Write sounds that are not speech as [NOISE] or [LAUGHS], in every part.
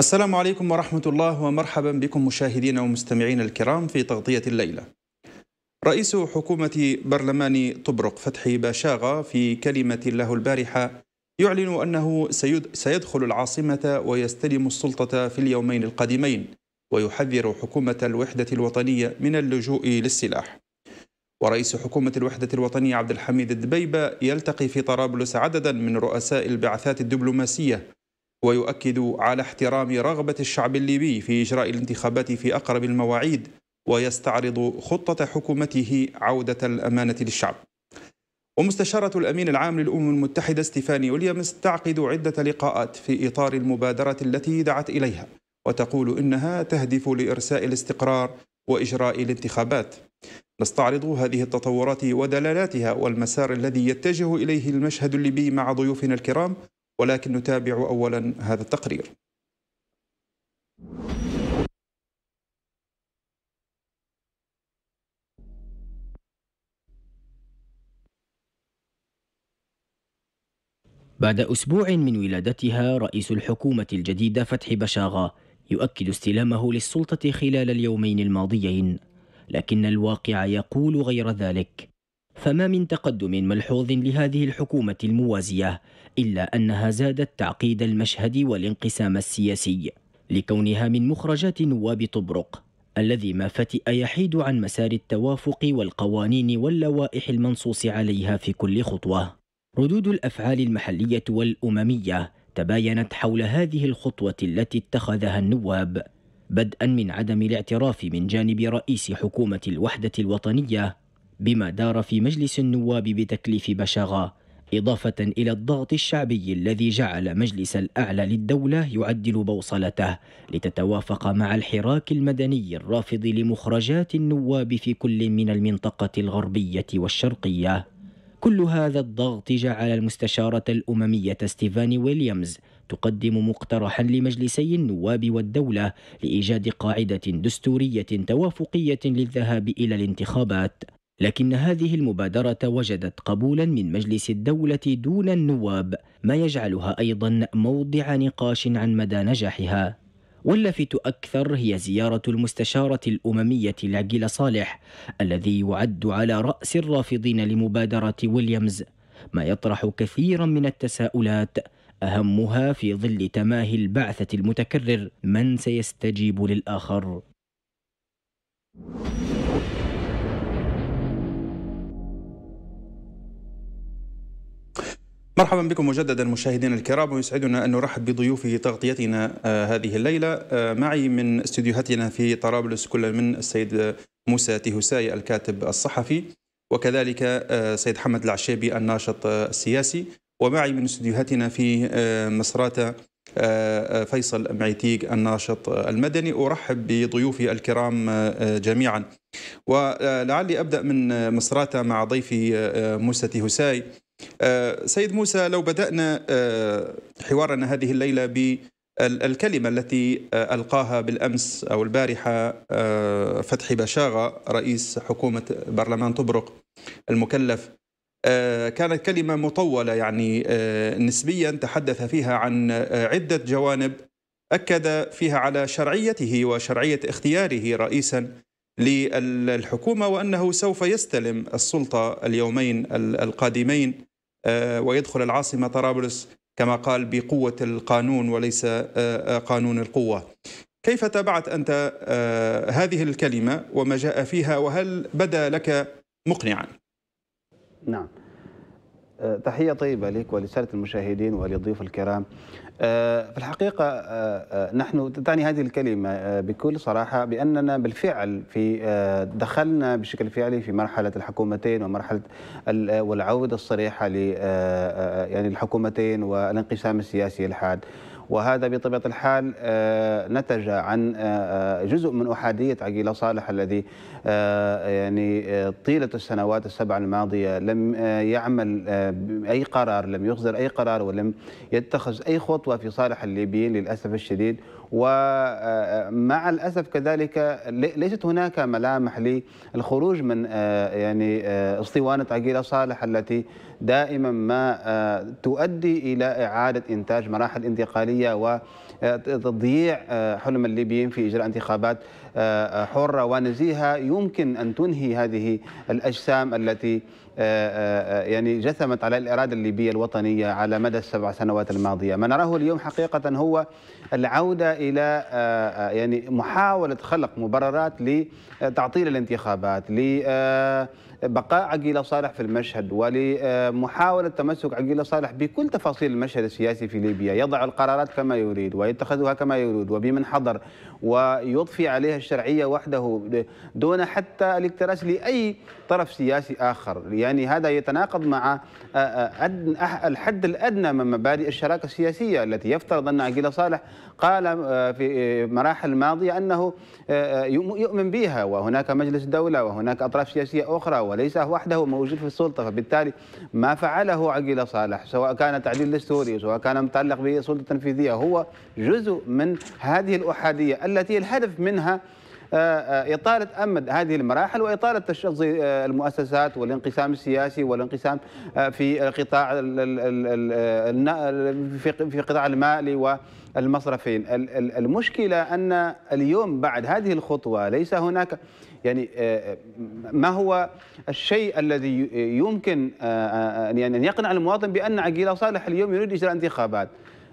السلام عليكم ورحمة الله ومرحبا بكم مشاهدينا ومستمعينا الكرام في تغطية الليلة. رئيس حكومة برلمان طبرق فتحي باشاغا في كلمة له البارحة يعلن أنه سيدخل العاصمة ويستلم السلطة في اليومين القادمين ويحذر حكومة الوحدة الوطنية من اللجوء للسلاح. ورئيس حكومة الوحدة الوطنية عبد الحميد الدبيبة يلتقي في طرابلس عددا من رؤساء البعثات الدبلوماسية ويؤكد على احترام رغبة الشعب الليبي في إجراء الانتخابات في أقرب المواعيد ويستعرض خطة حكومته عودة الأمانة للشعب ومستشارة الأمين العام للأمم المتحدة ستيفاني ويليامز تعقد عدة لقاءات في إطار المبادرة التي دعت إليها وتقول إنها تهدف لإرساء الاستقرار وإجراء الانتخابات نستعرض هذه التطورات ودلالاتها والمسار الذي يتجه إليه المشهد الليبي مع ضيوفنا الكرام ولكن نتابع أولا هذا التقرير بعد أسبوع من ولادتها رئيس الحكومة الجديدة فتحي بشاغة يؤكد استلامه للسلطة خلال اليومين الماضيين لكن الواقع يقول غير ذلك فما من تقدم ملحوظ لهذه الحكومة الموازية إلا أنها زادت تعقيد المشهد والانقسام السياسي لكونها من مخرجات نواب طبرق الذي ما فتئ يحيد عن مسار التوافق والقوانين واللوائح المنصوص عليها في كل خطوة ردود الأفعال المحلية والأممية تباينت حول هذه الخطوة التي اتخذها النواب بدءا من عدم الاعتراف من جانب رئيس حكومة الوحدة الوطنية بما دار في مجلس النواب بتكليف بشاغة إضافة إلى الضغط الشعبي الذي جعل مجلس الأعلى للدولة يعدل بوصلته لتتوافق مع الحراك المدني الرافض لمخرجات النواب في كل من المنطقة الغربية والشرقية كل هذا الضغط جعل المستشارة الأممية ستيفاني ويليامز تقدم مقترحا لمجلسي النواب والدولة لإيجاد قاعدة دستورية توافقية للذهاب إلى الانتخابات لكن هذه المبادرة وجدت قبولا من مجلس الدولة دون النواب ما يجعلها أيضا موضع نقاش عن مدى نجاحها واللافت أكثر هي زيارة المستشارة الأممية لاجيلا صالح الذي يعد على رأس الرافضين لمبادرة ويليامز ما يطرح كثيرا من التساؤلات أهمها في ظل تماهي البعثة المتكرر من سيستجيب للآخر مرحبا بكم مجددا مشاهدينا الكرام ويسعدنا ان نرحب بضيوف تغطيتنا آه، هذه الليله آه، معي من استديوهاتنا في طرابلس كل من السيد موسى تيهوساي الكاتب الصحفي وكذلك آه، سيد حمد العشيبي الناشط السياسي ومعي من استديوهاتنا في مصراتة فيصل معيتيق الناشط المدني أرحب بضيوفي الكرام جميعا ولعلي أبدأ من مصراتة مع ضيفي موسى تيهوساي آه، سيد موسى لو بدأنا آه، حوارنا هذه الليلة ب الكلمة التي آه، ألقاها بالأمس أو البارحة فتحي بشاغة رئيس حكومة برلمان طبرق المكلف كانت كلمة مطولة يعني نسبيا تحدث فيها عن عدة جوانب أكد فيها على شرعيته وشرعية اختياره رئيسا للحكومة وأنه سوف يستلم السلطة اليومين القادمين آه، ويدخل العاصمة طرابلس كما قال بقوة القانون وليس آه، آه، قانون القوة كيف تابعت أنت هذه الكلمة وما جاء فيها وهل بدا لك مقنعا نعم آه، تحية طيبة لك ولسالة المشاهدين ولضيوف الكرام آه، في الحقيقة آه، نحن تعني هذه الكلمة بكل صراحة بأننا بالفعل في دخلنا بشكل فعلي في مرحلة الحكومتين ومرحلة والعودة الصريحة ل يعني الحكومتين والانقسام السياسي الحاد وهذا بطبيعه الحال آه، نتج عن آه، آه، جزء من احاديه عقيله صالح الذي يعني طيله السنوات السبع الماضيه لم يعمل اي قرار لم يخزر اي قرار ولم يتخذ اي خطوه في صالح الليبيين للاسف الشديد ومع آه، آه، الاسف كذلك ليست هناك ملامح للخروج من آه، يعني اسطوانه عقيله صالح التي دائما ما تؤدي الى اعاده انتاج مراحل انتقاليه وتضييع حلم الليبيين في اجراء انتخابات حره ونزيهه يمكن ان تنهي هذه الاجسام التي آه، آه، آه، يعني جثمت على الإرادة الليبية الوطنية على مدى السبع سنوات الماضية ما نراه اليوم حقيقة هو العودة إلى يعني محاولة خلق مبررات لتعطيل الانتخابات لبقاء عقيلة صالح في المشهد ولمحاولة تمسك عقيلة صالح بكل تفاصيل المشهد السياسي في ليبيا يضع القرارات كما يريد ويتخذها كما يريد وبمن حضر ويضفي عليها الشرعية وحده دون حتى الاكتراث لأي طرف سياسي آخر يعني هذا يتناقض مع آه، آه، الحد الأدنى من مبادئ الشراكة السياسية التي يفترض أن عقيل صالح قال آه، في مراحل الماضية أنه يؤمن بها وهناك مجلس دولة وهناك أطراف سياسية أخرى وليس وحده موجود في السلطة فبالتالي ما فعله عقيل صالح سواء كان تعديل دستوري سواء كان متعلق بسلطة تنفيذية هو جزء من هذه الأحادية التي الهدف منها آه، آه، إطالة أمد هذه المراحل وإطالة تشظي آه، المؤسسات والانقسام السياسي والانقسام في قطاع في قطاع المالي والمصرفين المشكلة أن اليوم بعد هذه الخطوة ليس هناك يعني ما هو الشيء الذي يمكن يعني، أن يقنع المواطن بأن عقيلة صالح اليوم يريد إجراء انتخابات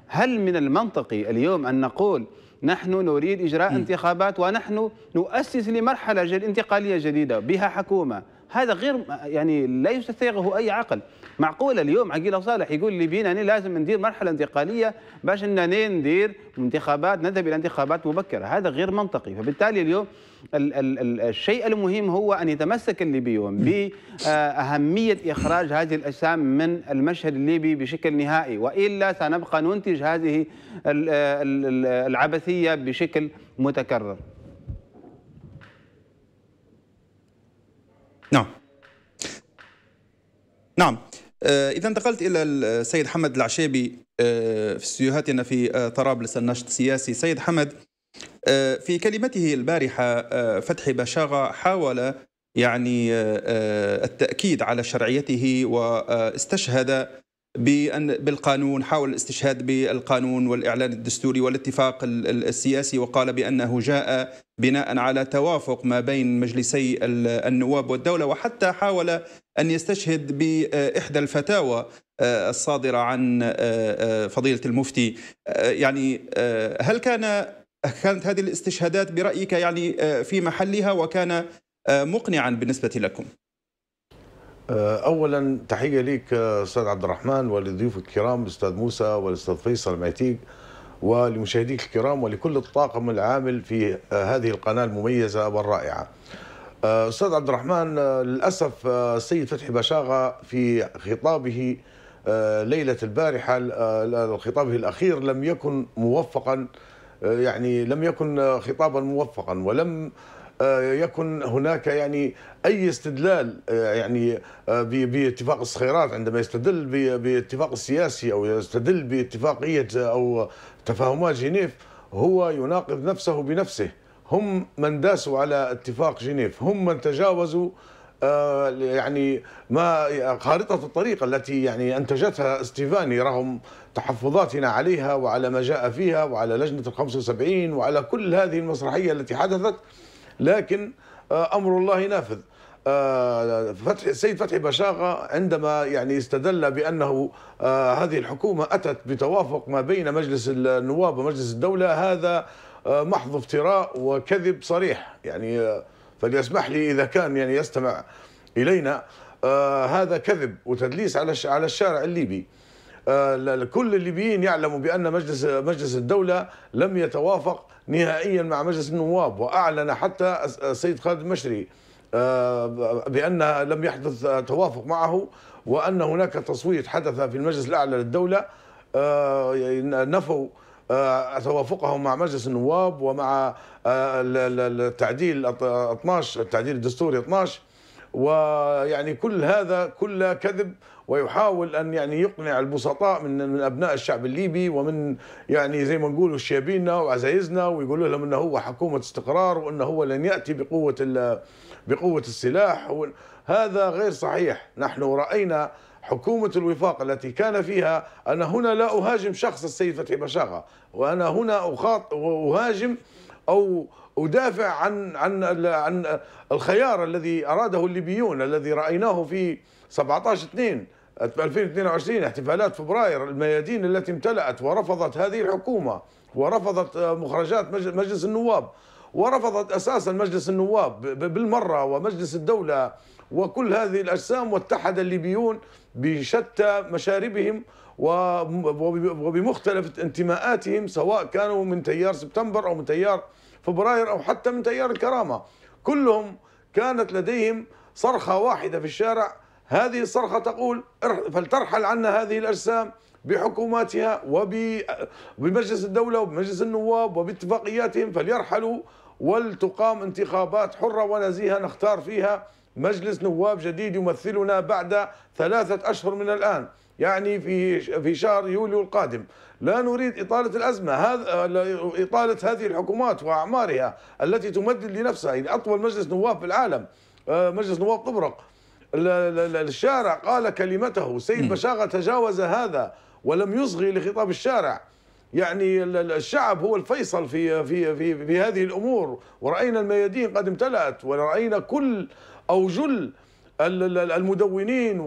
هل من المنطقي اليوم أن نقول نحن نريد إجراء انتخابات ونحن نؤسس لمرحلة انتقالية جديدة بها حكومة هذا غير يعني لا يستسيغه اي عقل معقوله اليوم عقيل صالح يقول لي يعني لازم ندير مرحله انتقاليه باش اننا ندير انتخابات نذهب الى انتخابات مبكره هذا غير منطقي فبالتالي اليوم ال ال ال الشيء المهم هو ان يتمسك الليبيون باهميه آه، اخراج هذه الاجسام من المشهد الليبي بشكل نهائي والا سنبقى ننتج هذه العبثيه بشكل متكرر نعم نعم آه، إذا انتقلت إلى السيد آه، حمد العشابي آه، في استديوهاتنا في طرابلس النشط السياسي سيد حمد في كلمته البارحة فتحي بشاغة حاول يعني التأكيد على شرعيته واستشهد بأن بالقانون حاول الاستشهاد بالقانون والإعلان الدستوري والاتفاق السياسي وقال بأنه جاء بناء على توافق ما بين مجلسي النواب والدولة وحتى حاول أن يستشهد بإحدى الفتاوى آه، الصادرة عن آه، آه، فضيلة المفتي يعني هل كان كانت هذه الاستشهادات برأيك يعني في محلها وكان مقنعا بالنسبة لكم؟ آه، اولا تحيه ليك آه، استاذ عبد الرحمن ولضيوف الكرام الاستاذ موسى والاستاذ فيصل المعتيق ولمشاهديك الكرام ولكل الطاقم العامل في آه، هذه القناه المميزه والرائعه. استاذ عبد الرحمن للاسف السيد فتحي بشاغه في خطابه ليله البارحه خطابه الاخير لم يكن موفقا يعني لم يكن خطابا موفقا ولم آه، يكن هناك يعني اي استدلال آه، يعني آه، باتفاق الصخيرات عندما يستدل باتفاق السياسي او يستدل باتفاقيه او تفاهمات جنيف هو يناقض نفسه بنفسه هم من داسوا على اتفاق جنيف هم من تجاوزوا يعني ما خارطة الطريق التي يعني أنتجتها ستيفاني رغم تحفظاتنا عليها وعلى ما جاء فيها وعلى لجنة ال 75 وعلى كل هذه المسرحية التي حدثت لكن آه، أمر الله نافذ آه، فتح السيد فتحي بشاغة عندما يعني استدل بأنه آه، هذه الحكومة أتت بتوافق ما بين مجلس النواب ومجلس الدولة هذا محض افتراء وكذب صريح يعني فليسمح لي إذا كان يعني يستمع إلينا هذا كذب وتدليس على على الشارع الليبي كل الليبيين يعلموا بأن مجلس مجلس الدولة لم يتوافق نهائيا مع مجلس النواب واعلن حتى السيد خالد المشري آه، بان لم يحدث توافق معه وان هناك تصويت حدث في المجلس الاعلى للدوله آه، نفوا آه، توافقهم مع مجلس النواب ومع التعديل 12 التعديل الدستوري 12 ويعني كل هذا كله كذب ويحاول ان يعني يقنع البسطاء من من ابناء الشعب الليبي ومن يعني زي ما نقولوا شيابينا وعزايزنا ويقولوا لهم انه هو حكومه استقرار وانه هو لن ياتي بقوه بقوه السلاح هذا غير صحيح نحن راينا حكومة الوفاق التي كان فيها أنا هنا لا أهاجم شخص السيد فتحي بشاغة وأنا هنا أخاط أهاجم أو ودافع عن عن عن الخيار الذي اراده الليبيون الذي رايناه في 17 2 2022 احتفالات فبراير الميادين التي امتلأت ورفضت هذه الحكومه ورفضت مخرجات مجلس النواب ورفضت اساسا مجلس النواب بالمره ومجلس الدوله وكل هذه الاجسام واتحد الليبيون بشتى مشاربهم وبمختلف انتماءاتهم سواء كانوا من تيار سبتمبر او من تيار فبراير أو حتى من تيار الكرامة كلهم كانت لديهم صرخة واحدة في الشارع هذه الصرخة تقول فلترحل عنا هذه الأجسام بحكوماتها وبمجلس الدولة وبمجلس النواب وباتفاقياتهم فليرحلوا ولتقام انتخابات حرة ونزيهة نختار فيها مجلس نواب جديد يمثلنا بعد ثلاثة أشهر من الآن يعني في في شهر يوليو القادم لا نريد إطالة الأزمة هذا إطالة هذه الحكومات وأعمارها التي تمدد لنفسها يعني أطول مجلس نواب في العالم آه، مجلس نواب طبرق الشارع قال كلمته سيد بشاغة تجاوز هذا ولم يصغي لخطاب الشارع يعني الشعب هو الفيصل في في في, في هذه الامور وراينا الميادين قد امتلأت وراينا كل او جل المدونين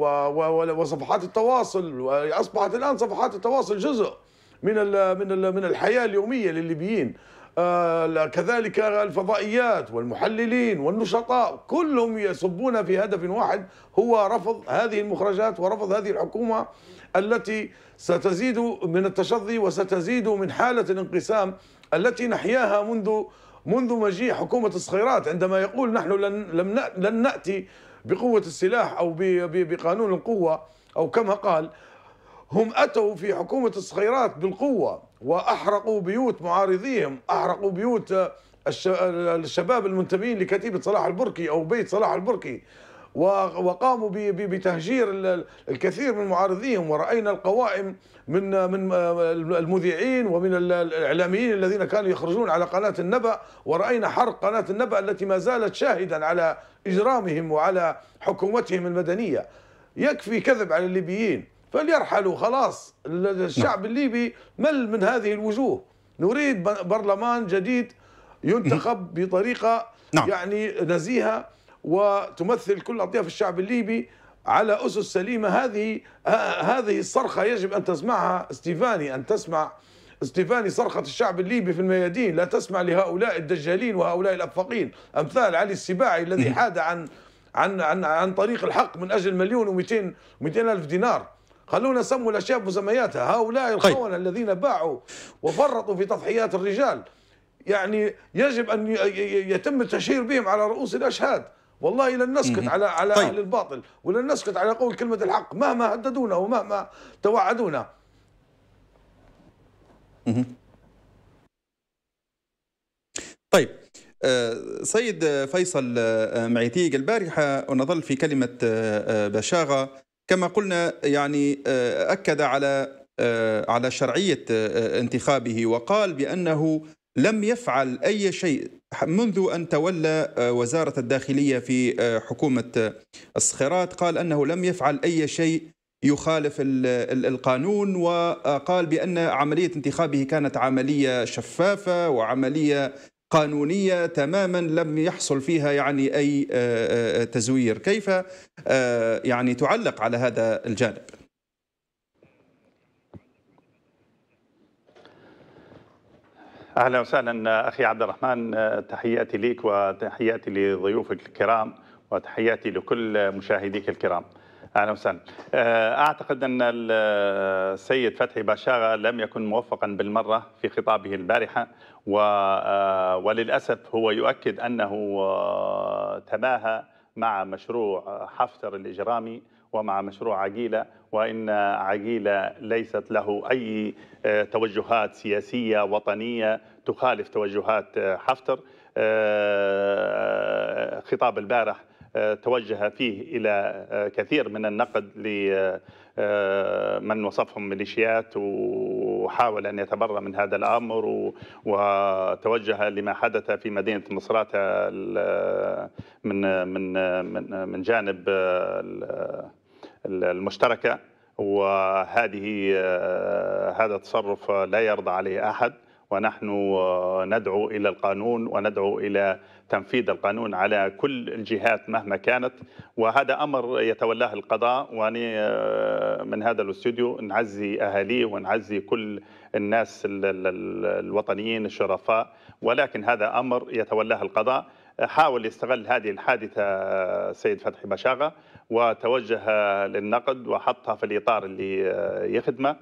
وصفحات التواصل واصبحت الان صفحات التواصل جزء من من من الحياه اليوميه للليبيين آه، كذلك الفضائيات والمحللين والنشطاء كلهم يصبون في هدف واحد هو رفض هذه المخرجات ورفض هذه الحكومه التي ستزيد من التشظي وستزيد من حاله الانقسام التي نحياها منذ منذ مجيء حكومه الصخيرات عندما يقول نحن لن لم لن ناتي بقوة السلاح أو بقانون القوة أو كما قال هم أتوا في حكومة الصخيرات بالقوة وأحرقوا بيوت معارضيهم أحرقوا بيوت الشباب المنتمين لكتيبة صلاح البركي أو بيت صلاح البركي وقاموا بتهجير الكثير من معارضيهم ورأينا القوائم من من المذيعين ومن الإعلاميين الذين كانوا يخرجون على قناة النبأ ورأينا حرق قناة النبأ التي ما زالت شاهدا على إجرامهم وعلى حكومتهم المدنية يكفي كذب على الليبيين فليرحلوا خلاص الشعب نعم. الليبي مل من هذه الوجوه نريد برلمان جديد ينتخب [LAUGHS] بطريقة نعم. يعني نزيهة وتمثل كل أطياف الشعب الليبي على أسس سليمة هذه آه، هذه الصرخة يجب أن تسمعها ستيفاني أن تسمع ستيفاني صرخة الشعب الليبي في الميادين لا تسمع لهؤلاء الدجالين وهؤلاء الأفاقين أمثال علي السباعي الذي حاد عن عن عن عن طريق الحق من أجل مليون و200 200 الف دينار خلونا سموا الأشياء بمسمياتها هؤلاء طيب. الخونة الذين باعوا وفرطوا في تضحيات الرجال يعني يجب أن يتم التشهير بهم على رؤوس الأشهاد والله لن نسكت على على طيب. اهل الباطل ولن نسكت على قول كلمه الحق مهما هددونا ومهما توعدونا طيب آه، سيد فيصل آه، معيتيق البارحة ونظل آه، في كلمة بشاغة كما قلنا يعني أكد على على شرعية انتخابه وقال بأنه لم يفعل أي شيء منذ أن تولى آه، وزارة الداخلية في آه، حكومة آه، الصخيرات قال أنه لم يفعل أي شيء يخالف القانون وقال بأن عملية انتخابه كانت عملية شفافة وعملية قانونية تماما لم يحصل فيها يعني أي تزوير كيف يعني تعلق على هذا الجانب؟ اهلا وسهلا اخي عبد الرحمن تحياتي ليك وتحياتي لضيوفك الكرام وتحياتي لكل مشاهديك الكرام اهلا وسهلا آه، اعتقد ان السيد فتحي باشاغه لم يكن موفقا بالمره في خطابه البارحه آه، وللاسف هو يؤكد انه آه، تماهى مع مشروع حفتر الاجرامي ومع مشروع عقيلة وإن عقيلة ليست له أي آه، توجهات سياسية وطنية تخالف توجهات آه، حفتر آه، خطاب البارح توجه فيه الى كثير من النقد لمن وصفهم ميليشيات وحاول ان يتبرى من هذا الامر وتوجه لما حدث في مدينه مصراتة من من من جانب المشتركه وهذه آه، هذا التصرف لا يرضى عليه احد ونحن آه، ندعو الى القانون وندعو الى تنفيذ القانون على كل الجهات مهما كانت وهذا امر يتولاه القضاء وانا آه، من هذا الاستوديو نعزي اهاليه ونعزي كل الناس الوطنيين الشرفاء ولكن هذا امر يتولاه القضاء حاول يستغل هذه الحادثه سيد فتحي بشاغه وتوجه للنقد وحطها في الإطار اللي آه، يخدمه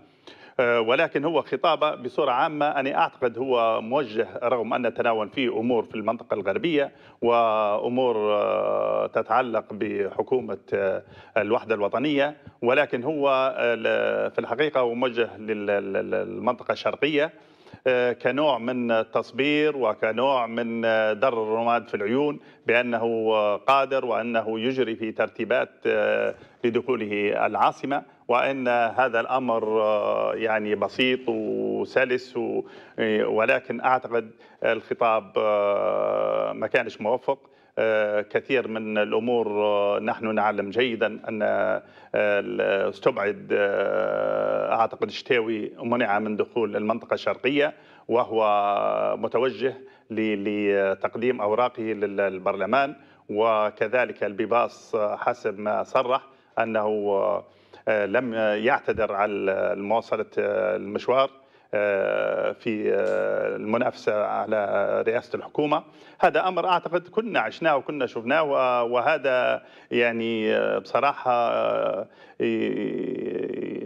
آه، ولكن هو خطابه بصورة عامة أنا أعتقد هو موجه رغم أن تناول فيه أمور في المنطقة الغربية وأمور آه، تتعلق بحكومة الوحدة الوطنية ولكن هو في الحقيقة موجه للمنطقة الشرقية كنوع من التصبير وكنوع من در الرماد في العيون بأنه قادر وأنه يجري في ترتيبات آه، لدخوله العاصمة وأن هذا الأمر آه، يعني بسيط وسلس ولكن أعتقد الخطاب آه، ما كانش موفق كثير من الامور نحن نعلم جيدا ان آه، استبعد آه، اعتقد شتاوي منع من دخول المنطقه الشرقيه وهو متوجه لتقديم اوراقه للبرلمان وكذلك البيباص حسب ما صرح انه آه، لم يعتذر على مواصله المشوار آه، في آه، المنافسة على رئاسة الحكومة هذا أمر أعتقد كنا عشناه وكنا شفناه وهذا يعني آه، بصراحة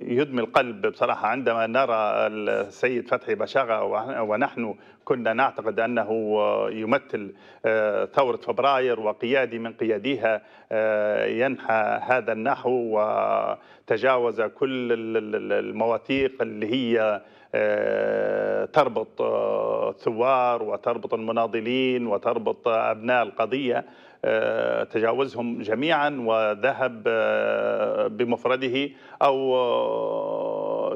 يدمي القلب بصراحة عندما نرى السيد فتحي بشاغة ونحن كنا نعتقد أنه يمثل ثورة فبراير وقيادي من قياديها ينحى هذا النحو وتجاوز كل المواثيق اللي هي آه، تربط آه، الثوار وتربط المناضلين وتربط آه، أبناء القضية تجاوزهم جميعا وذهب بمفرده أو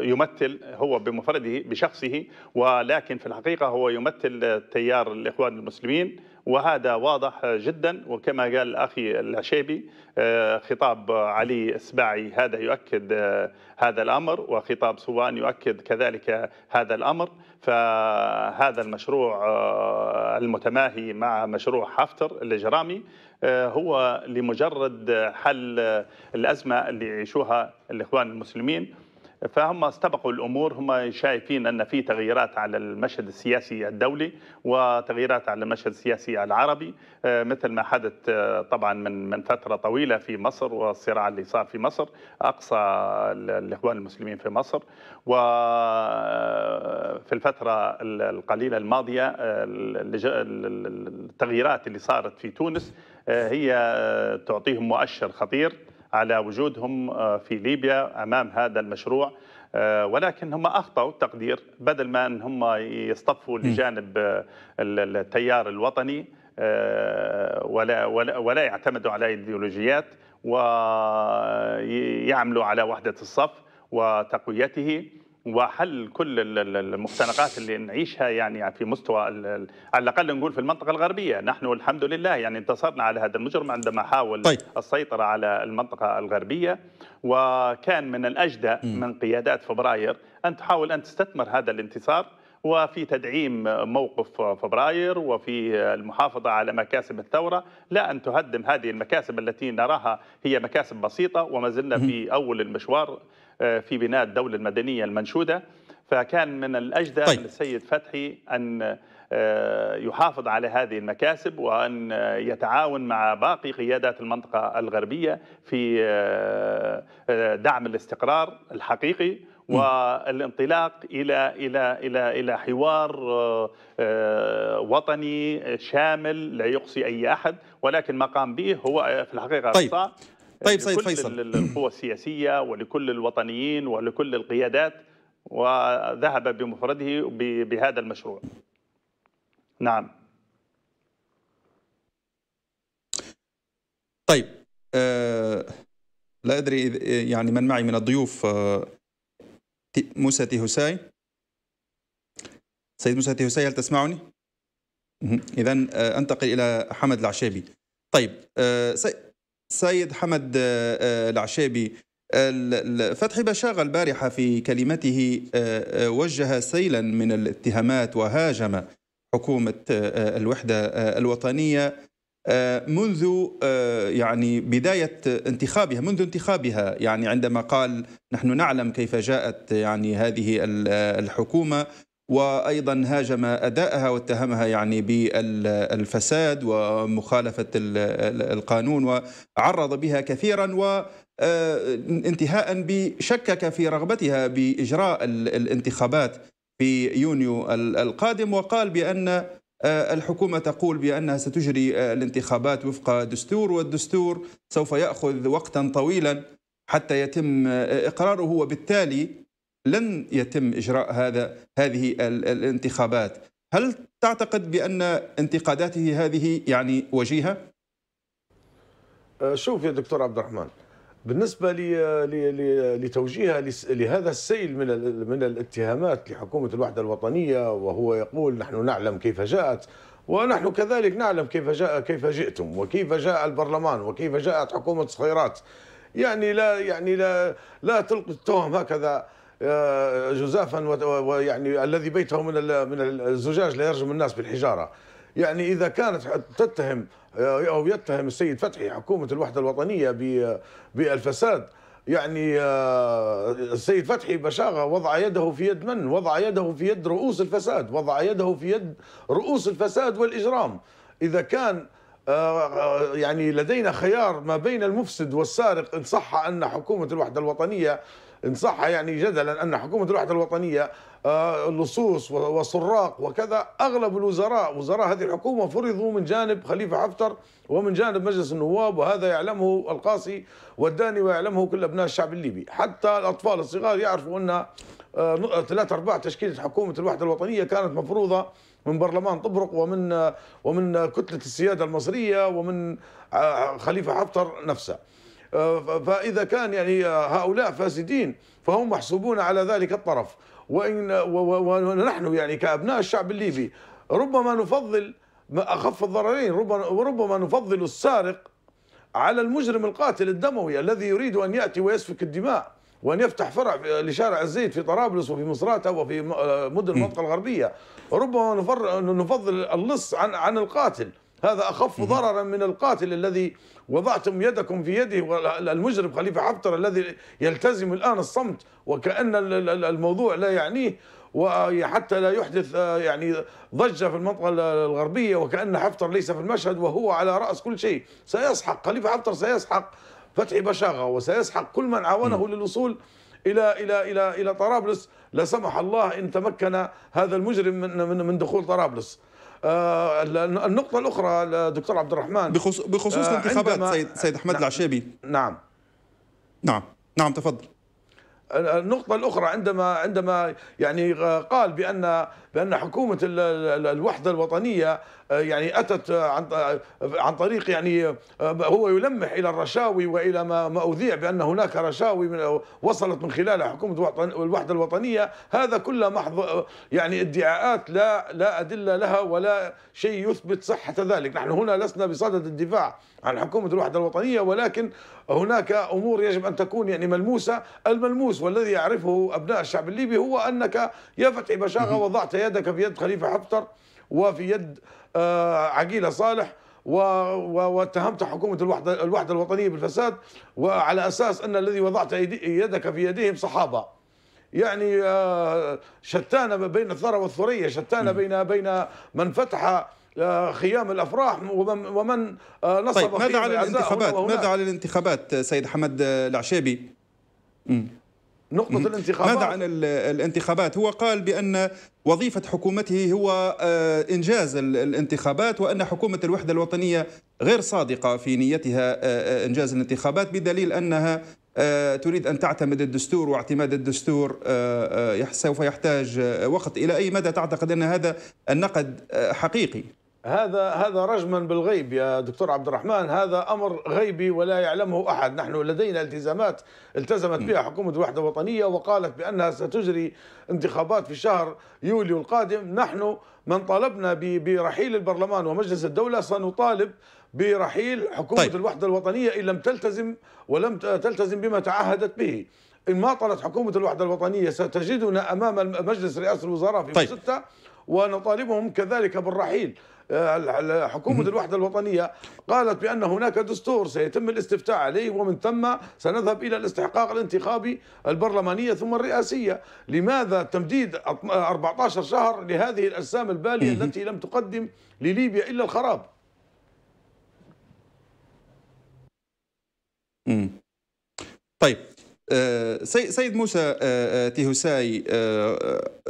يمثل هو بمفرده بشخصه ولكن في الحقيقة هو يمثل تيار الإخوان المسلمين وهذا واضح جدا وكما قال اخي العشيبي آه، خطاب علي السباعي هذا يؤكد آه، هذا الامر وخطاب سوان يؤكد كذلك هذا الامر فهذا المشروع آه، المتماهي مع مشروع حفتر الاجرامي هو لمجرد حل الازمه اللي يعيشوها الاخوان المسلمين فهم استبقوا الامور هم شايفين ان في تغييرات على المشهد السياسي الدولي وتغييرات على المشهد السياسي العربي آه، مثل ما حدث آه، طبعا من من فتره طويله في مصر والصراع اللي صار في مصر اقصى الاخوان المسلمين في مصر وفي آه، الفتره القليله الماضيه التغييرات اللي صارت في تونس هي تعطيهم مؤشر خطير على وجودهم آه، في ليبيا امام هذا المشروع آه، ولكن هم اخطاوا التقدير بدل ما ان هم يصطفوا لجانب آه، التيار الوطني ولا ولا, ولا يعتمدوا على ايديولوجيات ويعملوا على وحده الصف وتقويته وحل كل المختنقات اللي نعيشها يعني في مستوى على الاقل نقول في المنطقه الغربيه، نحن الحمد لله يعني انتصرنا على هذا المجرم عندما حاول طيب. السيطره على المنطقه الغربيه وكان من الاجدى من قيادات فبراير ان تحاول ان تستثمر هذا الانتصار وفي تدعيم موقف فبراير وفي المحافظة على مكاسب الثورة لا أن تهدم هذه المكاسب التي نراها هي مكاسب بسيطة وما زلنا في أول المشوار آه، في بناء الدولة المدنية المنشودة فكان من الأجدى طيب. من السيد فتحي أن آه، يحافظ على هذه المكاسب وأن يتعاون مع باقي قيادات المنطقة الغربية في آه، دعم الاستقرار الحقيقي والانطلاق الى الى الى الى حوار وطني شامل لا يقصي اي احد ولكن ما قام به هو في الحقيقه طيب. طيب سيد فيصل للقوى السياسيه ولكل الوطنيين ولكل القيادات وذهب بمفرده بهذا المشروع نعم طيب آه، لا ادري إيه، يعني من معي من الضيوف آه، موسى تيهوساي سيد موسى تيهوساي هل تسمعني؟ اذا آه، انتقل الى حمد العشابي طيب سيد حمد آه، آه، العشابي فتحي بشاغة البارحة في كلمته آه، وجه سيلا من الاتهامات وهاجم حكومة الوحدة الوطنية منذ يعني بداية انتخابها منذ انتخابها يعني عندما قال نحن نعلم كيف جاءت يعني هذه الحكومة وايضا هاجم ادائها واتهمها يعني بالفساد ومخالفه القانون وعرض بها كثيرا و آه، انتهاء بشكك في رغبتها باجراء الانتخابات في يونيو القادم وقال بان آه، الحكومة تقول بأنها ستجري آه، الانتخابات وفق دستور والدستور سوف يأخذ وقتا طويلا حتى يتم إقراره وبالتالي لن يتم إجراء هذا هذه الانتخابات هل تعتقد بأن انتقاداته هذه يعني وجيهة؟ أه، شوف يا دكتور عبد الرحمن بالنسبة لتوجيه لهذا السيل من من الاتهامات لحكومة الوحدة الوطنية وهو يقول نحن نعلم كيف جاءت ونحن كذلك نعلم كيف جاء كيف جئتم وكيف جاء البرلمان وكيف جاءت حكومة صخيرات يعني لا يعني لا لا تلقي التهم هكذا آه، جزافا ويعني الذي بيته من من الزجاج لا يرجم الناس بالحجاره يعني اذا كانت تتهم آه، او يتهم السيد فتحي حكومه الوحده الوطنيه بالفساد يعني آه، السيد فتحي بشاغه وضع يده في يد من؟ وضع يده في يد رؤوس الفساد، وضع يده في يد رؤوس الفساد والاجرام. اذا كان يعني لدينا خيار ما بين المفسد والسارق ان صح ان حكومه الوحده الوطنيه ان صح يعني جدلا ان حكومه الوحده الوطنيه آه، اللصوص والسراق وكذا اغلب الوزراء وزراء هذه الحكومه فرضوا من جانب خليفه حفتر ومن جانب مجلس النواب وهذا يعلمه القاصي والداني ويعلمه كل ابناء الشعب الليبي حتى الاطفال الصغار يعرفوا ان آه، ثلاث ارباع تشكيله حكومه الوحده الوطنيه كانت مفروضه من برلمان طبرق ومن آه، ومن كتله السياده المصريه ومن خليفه حفتر نفسه آه، فإذا كان يعني آه، هؤلاء فاسدين فهم محسوبون على ذلك الطرف وإن ونحن يعني كأبناء الشعب الليبي ربما نفضل أخف الضررين ربما وربما نفضل السارق على المجرم القاتل الدموي الذي يريد أن يأتي ويسفك الدماء وأن يفتح فرع آه، لشارع الزيت في طرابلس وفي مصراتة وفي مدن المنطقة الغربية ربما نفضل اللص عن عن القاتل هذا أخف ضررا من القاتل الذي وضعتم يدكم في يده المجرم خليفة حفتر الذي يلتزم الآن الصمت وكأن الموضوع لا يعنيه وحتى لا يحدث آه، يعني ضجة في المنطقة الغربية وكأن حفتر ليس في المشهد وهو على رأس كل شيء سيسحق خليفة حفتر سيسحق فتحي بشاغة وسيسحق كل من عاونه للوصول إلى إلى إلى إلى طرابلس لا سمح الله إن تمكن هذا المجرم من من دخول طرابلس آه، النقطة الأخرى دكتور عبد الرحمن بخصوص, بخصوص آه، الانتخابات سيد, سيد أحمد نعم العشابي نعم نعم نعم تفضل النقطة الأخرى عندما عندما يعني آه، قال بأن بأن حكومة الوحدة الوطنية آه، يعني أتت عن آه، عن طريق يعني هو يلمح إلى الرشاوي وإلى ما ما أذيع بأن هناك رشاوي من وصلت من خلال حكومة الوحدة الوطنية هذا كله محض يعني ادعاءات لا لا أدلة لها ولا شيء يثبت صحة ذلك نحن هنا لسنا بصدد الدفاع عن حكومة الوحدة الوطنية ولكن هناك امور يجب ان تكون يعني ملموسه الملموس والذي يعرفه ابناء الشعب الليبي هو انك يا فتحي بشاغه وضعت يدك في يد خليفه حفتر وفي يد آه، عقيله صالح واتهمت حكومه الوحده الوحده الوطنيه بالفساد وعلى اساس ان الذي وضعت يدك في يديهم صحابه يعني آه، شتان بين الثرى والثريه شتان بين بين من فتح آه، خيام الافراح ومن, آه، نصب طيب ماذا على الانتخابات؟ ماذا على الانتخابات سيد حمد العشابي؟ مم. نقطة الانتخابات ماذا عن الانتخابات؟ هو قال بأن وظيفة حكومته هو آه، إنجاز الانتخابات وأن حكومة الوحدة الوطنية غير صادقة في نيتها إنجاز الانتخابات بدليل أنها تريد أن تعتمد الدستور واعتماد الدستور سوف يحتاج وقت إلى أي مدى تعتقد أن هذا النقد حقيقي؟ هذا هذا رجما بالغيب يا دكتور عبد الرحمن هذا امر غيبي ولا يعلمه احد، نحن لدينا التزامات التزمت بها حكومه الوحده الوطنيه وقالت بانها ستجري انتخابات في شهر يوليو القادم، نحن من طالبنا برحيل البرلمان ومجلس الدوله سنطالب برحيل حكومه طيب. الوحده الوطنيه ان لم تلتزم ولم تلتزم بما تعهدت به. ان ما طلت حكومه الوحده الوطنيه ستجدنا امام مجلس رئاسه الوزراء في طيب. سته ونطالبهم كذلك بالرحيل. حكومة الوحدة الوطنية قالت بأن هناك دستور سيتم الاستفتاء عليه ومن ثم سنذهب إلى الاستحقاق الانتخابي البرلمانية ثم الرئاسية لماذا تمديد 14 شهر لهذه الأجسام البالية التي لم تقدم لليبيا إلا الخراب طيب آه، سيد موسى آه، آه، تيهوساي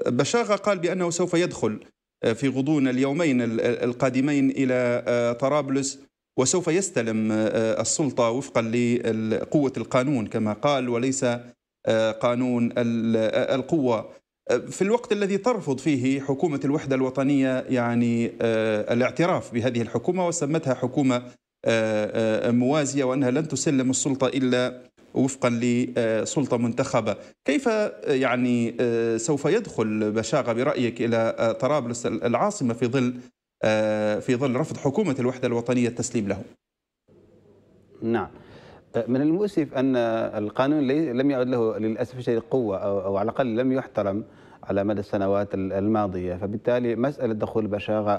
بشاغة قال بأنه سوف يدخل آه، في غضون اليومين القادمين إلى آه، طرابلس وسوف يستلم آه، السلطة وفقا لقوة القانون كما قال وليس قانون القوة في الوقت الذي ترفض فيه حكومة الوحدة الوطنية يعني الاعتراف بهذه الحكومة وسمتها حكومة موازية وأنها لن تسلم السلطة إلا وفقا لسلطة منتخبة كيف آه، يعني آه، سوف يدخل بشاغة برأيك إلى آه، طرابلس العاصمة في ظل في ظل رفض حكومة الوحدة الوطنية التسليم له نعم من المؤسف أن القانون لم يعد له للأسف شيء قوة أو على الأقل لم يحترم على مدى السنوات الماضية فبالتالي مسألة دخول بشاغة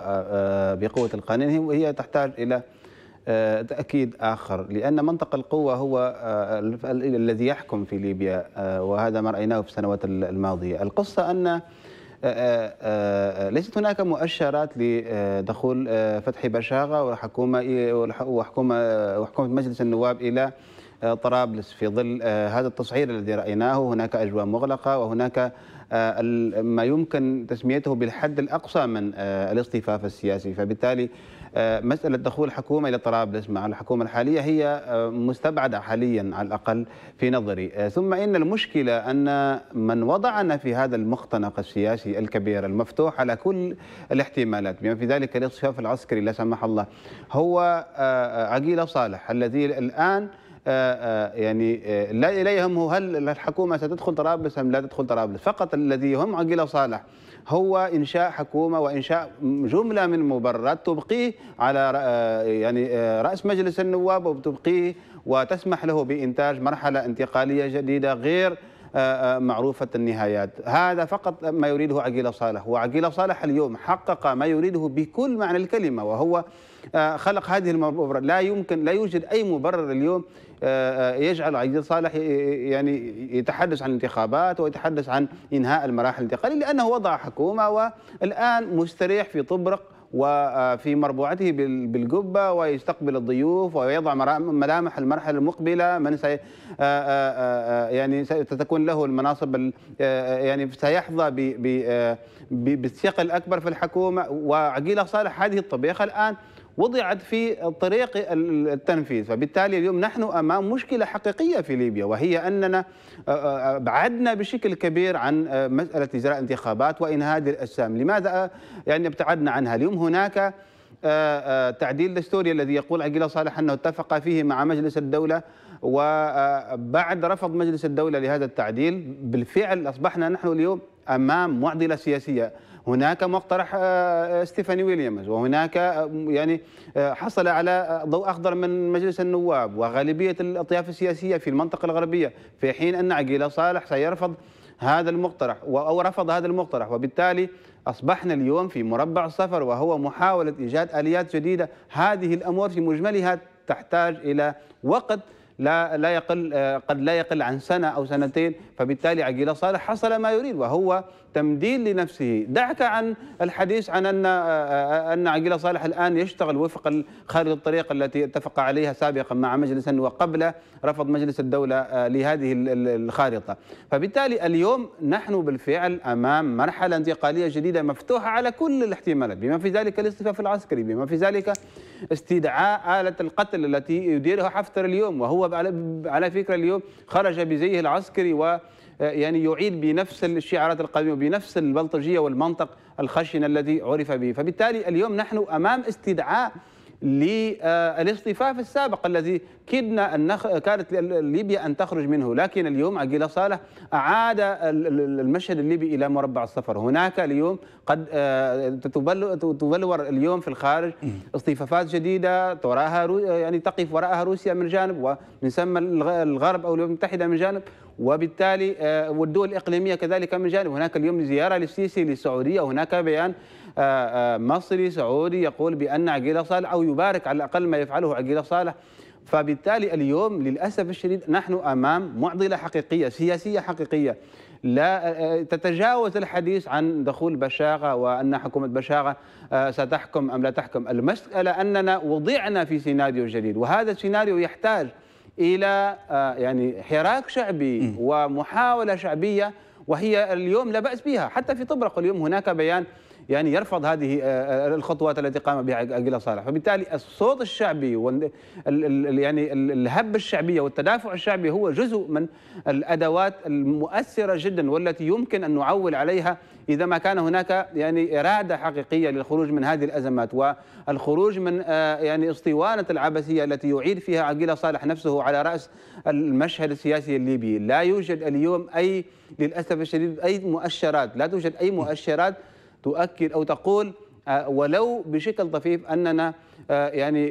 بقوة القانون هي تحتاج إلى آه، تأكيد آخر لأن منطق القوة هو آه، الذي يحكم في ليبيا آه، وهذا ما رأيناه في السنوات الماضية القصة أن ليست هناك مؤشرات لدخول فتح بشاغة وحكومة وحكومة وحكومة مجلس النواب إلى طرابلس في ظل هذا التصعيد الذي رأيناه هناك أجواء مغلقة وهناك ما يمكن تسميته بالحد الأقصى من الاصطفاف السياسي فبالتالي آه، مسألة دخول حكومة إلى طرابلس مع الحكومة الحالية هي آه، مستبعدة حاليا على الأقل في نظري آه، ثم إن المشكلة أن من وضعنا في هذا المختنق السياسي الكبير المفتوح على كل الاحتمالات بما في ذلك الاصفاف العسكري لا سمح الله هو عقيلة صالح الذي الآن آه، آه، يعني آه، لا اليهم هو هل الحكومة ستدخل طرابلس أم لا تدخل طرابلس فقط الذي يهم عقيل صالح هو إنشاء حكومة وإنشاء جملة من مبررات تبقيه على يعني رأس مجلس النواب وتبقيه وتسمح له بإنتاج مرحلة انتقالية جديدة غير معروفة النهايات هذا فقط ما يريده عقيل صالح وعقيل صالح اليوم حقق ما يريده بكل معنى الكلمة وهو خلق هذه المبررات لا يمكن لا يوجد أي مبرر اليوم آه، آه، يجعل عبد صالح يعني يتحدث عن الانتخابات ويتحدث عن انهاء المراحل الانتقاليه لانه وضع حكومه والان مستريح في طبرق وفي آه، مربوعته بالقبة ويستقبل الضيوف ويضع ملامح المرحلة المقبلة من سي يعني ستكون له المناصب يعني سيحظى بالثقة الأكبر في الحكومة وعقيلة صالح هذه الطبيخة الآن وضعت في طريق التنفيذ فبالتالي اليوم نحن أمام مشكلة حقيقية في ليبيا وهي أننا آه، آه، آه، بعدنا بشكل كبير عن مسألة إجراء انتخابات وإنهاء الأجسام لماذا يعني ابتعدنا عنها اليوم هناك تعديل دستوري الذي يقول عقيلة صالح أنه اتفق فيه مع مجلس الدولة وبعد رفض مجلس الدولة لهذا التعديل بالفعل أصبحنا نحن اليوم أمام معضلة سياسية هناك مقترح آه، آه، ستيفاني ويليامز وهناك آه، يعني حصل على ضوء اخضر من مجلس النواب وغالبيه الاطياف السياسيه في المنطقه الغربيه في حين ان عقيله صالح سيرفض هذا المقترح او رفض هذا المقترح وبالتالي اصبحنا اليوم في مربع الصفر وهو محاوله ايجاد اليات جديده هذه الامور في مجملها تحتاج الى وقت لا لا يقل آه، قد لا يقل عن سنه او سنتين فبالتالي عقيله صالح حصل ما يريد وهو تمديد لنفسه دعك عن الحديث عن ان آه، آه، ان عقيله صالح الان يشتغل وفق خارج الطريق التي اتفق عليها سابقا مع مجلس وقبل رفض مجلس الدوله لهذه الخارطه فبالتالي اليوم نحن بالفعل امام مرحله انتقاليه جديده مفتوحه على كل الاحتمالات بما في ذلك الاصطفاف العسكري بما في ذلك استدعاء آلة القتل التي يديرها حفتر اليوم وهو على فكرة اليوم خرج بزيه العسكري و يعني يعيد بنفس الشعارات القديمه بنفس البلطجيه والمنطق الخشن الذي عرف به، فبالتالي اليوم نحن امام استدعاء للاصطفاف السابق الذي كدنا أن نخ... كانت ليبيا أن تخرج منه لكن اليوم أجيلا صالح أعاد المشهد الليبي إلى مربع الصفر هناك اليوم قد آه، تبلور اليوم في الخارج اصطفافات جديدة تراها رو... آه، يعني تقف وراءها روسيا من جانب ومن ثم الغرب أو الولايات المتحدة من جانب وبالتالي آه، والدول الإقليمية كذلك من جانب هناك اليوم زيارة للسيسي للسعودية وهناك بيان آه، آه، مصري سعودي يقول بأن عقيلة صالح أو يبارك على الأقل ما يفعله عقيلة صالح فبالتالي اليوم للأسف الشديد نحن أمام معضلة حقيقية سياسية حقيقية لا آه، تتجاوز الحديث عن دخول بشاغة وأن حكومة بشاغة ستحكم أم لا تحكم المسألة أننا وضعنا في سيناريو جديد وهذا السيناريو يحتاج إلى يعني حراك شعبي ومحاولة شعبية وهي اليوم لا بأس بها حتى في طبرق اليوم هناك بيان يعني يرفض هذه آه، آه، الخطوات التي قام بها أجيلا صالح فبالتالي الصوت الشعبي وال يعني الهب الشعبية والتدافع الشعبي هو جزء من الأدوات المؤثرة جدا والتي يمكن أن نعول عليها إذا ما كان هناك يعني إرادة حقيقية للخروج من هذه الأزمات والخروج من آه، يعني اسطوانة العبثية التي يعيد فيها عقيلة صالح نفسه على رأس المشهد السياسي الليبي لا يوجد اليوم أي للأسف الشديد أي مؤشرات لا توجد أي مؤشرات تؤكد أو تقول آه، ولو بشكل طفيف اننا آه، يعني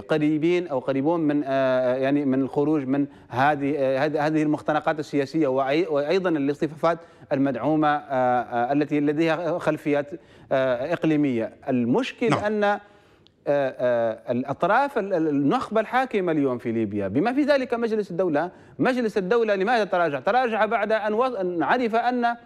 قريبين او قريبون من يعني من الخروج من هذه هذه المختنقات السياسيه وايضا الاصطفافات المدعومة آه، آه، التي لديها خلفيات آه، إقليمية المشكل نعم. أن الأطراف النخبة الحاكمة اليوم في ليبيا بما في ذلك مجلس الدولة مجلس الدولة لماذا تراجع؟ تراجع بعد أن عرف أن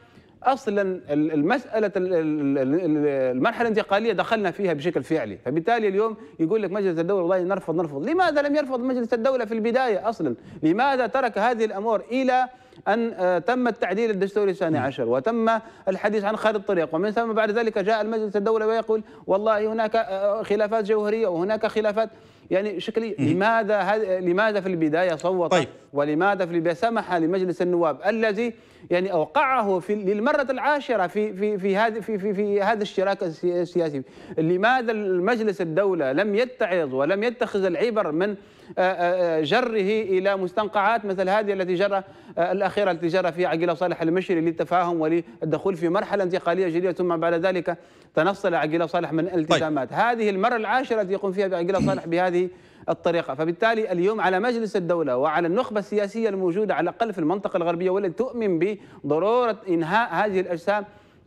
اصلا المساله المرحله الانتقاليه دخلنا فيها بشكل فعلي، فبالتالي اليوم يقول لك مجلس الدوله والله نرفض نرفض، لماذا لم يرفض مجلس الدوله في البدايه اصلا؟ لماذا ترك هذه الامور الى أن آه، تم التعديل الدستوري الثاني عشر وتم الحديث عن خارج الطريق ومن ثم بعد ذلك جاء المجلس الدولة ويقول والله هناك آه، آه، خلافات جوهرية وهناك خلافات يعني شكلية لماذا لماذا في البداية صوت طيب. ولماذا في سمح لمجلس النواب الذي يعني اوقعه في للمره العاشره في في في هذا في في, في هذا الشراك السياسي لماذا المجلس الدوله لم يتعظ ولم يتخذ العبر من آه، آه، آه، جره الى مستنقعات مثل هذه التي جرى الاخيره التي جرى فيها عقيله صالح المشري للتفاهم وللدخول في مرحله انتقاليه جديده ثم بعد ذلك تنصل عقيله صالح من الالتزامات طيب. هذه المره العاشره التي يقوم فيها عقيله صالح بهذه الطريقة فبالتالي اليوم على مجلس الدولة وعلى النخبة السياسية الموجودة على الأقل في المنطقة الغربية والتي تؤمن بضرورة إنهاء هذه الأجسام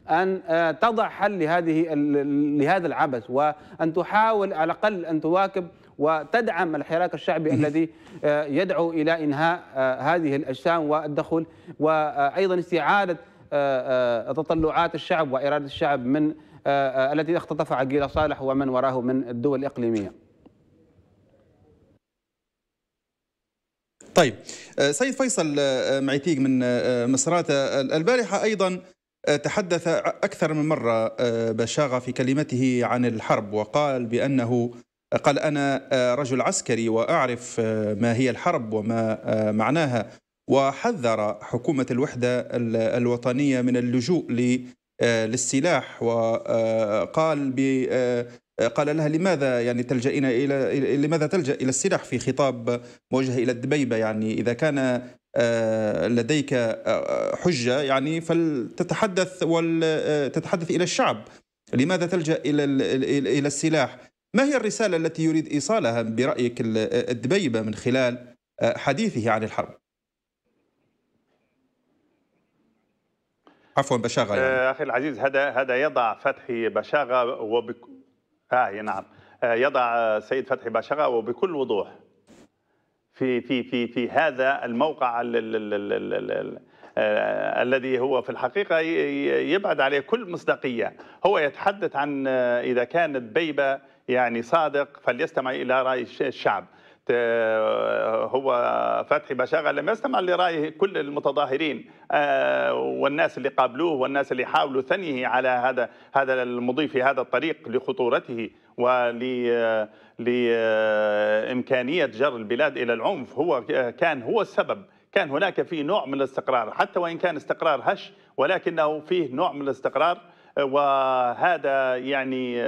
أن آه، تضع حل لهذه لهذا العبث وأن تحاول على الأقل أن تواكب وتدعم الحراك الشعبي الذي آه، يدعو إلى إنهاء آه، هذه الأجسام والدخول وأيضا استعادة تطلعات الشعب وإرادة الشعب من التي اختطفها عقيلة صالح ومن وراه من الدول الإقليمية طيب آه، سيد فيصل آه، آه، معيتيق من مصراتة البارحة أيضا تحدث أكثر من مرة بشاغة في كلمته عن الحرب وقال بأنه قال أنا رجل عسكري وأعرف ما هي الحرب وما معناها وحذر حكومة الوحدة الوطنية من اللجوء للسلاح وقال قال لها لماذا يعني تلجئين الى لماذا تلجا الى السلاح في خطاب موجه الى الدبيبه يعني اذا كان آه، لديك آه، حجه يعني فلتتحدث وتتحدث آه، الى الشعب لماذا تلجا الى الى السلاح ما هي الرساله التي يريد ايصالها برايك الدبيبه من خلال حديثه عن الحرب عفوا بشاغه يعني. اخي العزيز هذا هذا يضع فتحي بشاغه آه، اي نعم آه، يضع سيد فتحي باشا وبكل وضوح في في في في هذا الموقع آه، الذي هو في الحقيقه يبعد عليه كل مصداقيه، هو يتحدث عن اذا كان البيبه يعني صادق فليستمع الى راي الشعب، آه، هو فتحي بشاغة لم يستمع لرأي كل المتظاهرين آه، والناس اللي قابلوه والناس اللي حاولوا ثنيه على هذا هذا المضي في هذا الطريق لخطورته ول آه، لإمكانية جر البلاد إلى العنف هو كان هو السبب كان هناك في نوع من الاستقرار حتى وإن كان استقرار هش ولكنه فيه نوع من الاستقرار وهذا يعني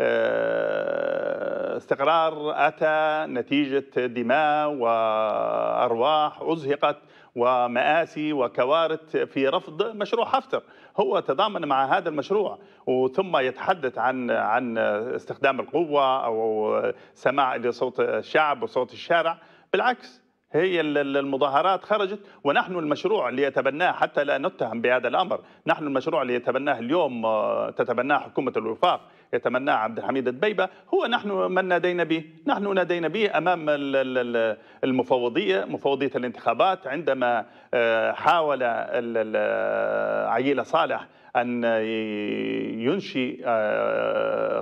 آه، استقرار أتى نتيجة دماء وأرواح أزهقت ومآسي وكوارث في رفض مشروع حفتر هو تضامن مع هذا المشروع وثم يتحدث عن عن استخدام القوة أو سماع لصوت الشعب وصوت الشارع بالعكس هي المظاهرات خرجت ونحن المشروع اللي يتبناه حتى لا نتهم بهذا الامر، نحن المشروع اللي يتبناه اليوم آه، تتبناه حكومه الوفاق، يتمناه عبد الحميد الدبيبه، هو نحن من نادينا به، نحن نادينا به امام المفوضيه، مفوضيه الانتخابات عندما آه، حاول آه، عيلة صالح ان ينشي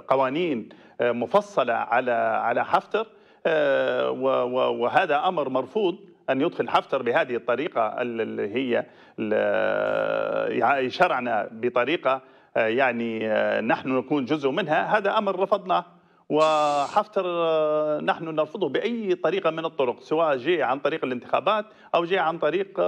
قوانين مفصله على على حفتر آه، وهذا أمر مرفوض أن يدخل حفتر بهذه الطريقة اللي هي اللي شرعنا بطريقة آه، يعني آه، نحن نكون جزء منها هذا أمر رفضناه وحفتر نحن نرفضه باي طريقه من الطرق سواء جاء عن طريق الانتخابات او جاء عن طريق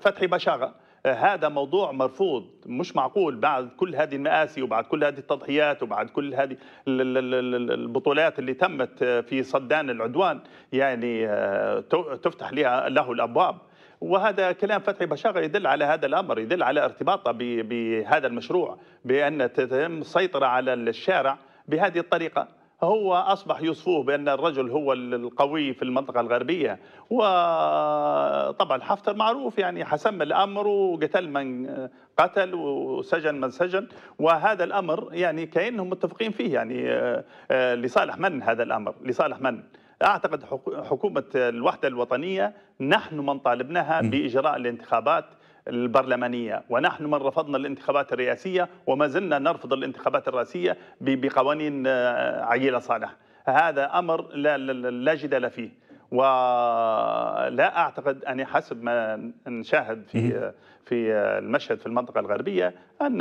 فتح بشاغه هذا موضوع مرفوض مش معقول بعد كل هذه المآسي وبعد كل هذه التضحيات وبعد كل هذه البطولات اللي تمت في صدان العدوان يعني آه، تفتح لها له الأبواب وهذا كلام فتحي بشاغة يدل على هذا الأمر يدل على ارتباطه بهذا المشروع بأن تتم السيطرة على الشارع بهذه الطريقة هو أصبح يصفوه بأن الرجل هو القوي في المنطقة الغربية وطبعا حفتر معروف يعني حسم الأمر وقتل من قتل وسجن من سجن وهذا الأمر يعني كأنهم متفقين فيه يعني آه، آه، لصالح من هذا الأمر لصالح من أعتقد حكومة الوحدة الوطنية نحن من طالبناها بإجراء الانتخابات البرلمانية ونحن من رفضنا الانتخابات الرئاسية وما زلنا نرفض الانتخابات الرئاسية بقوانين آه، عيلة صالح هذا أمر لا, لا جدال فيه ولا اعتقد ان حسب ما نشاهد في في المشهد في المنطقه الغربيه ان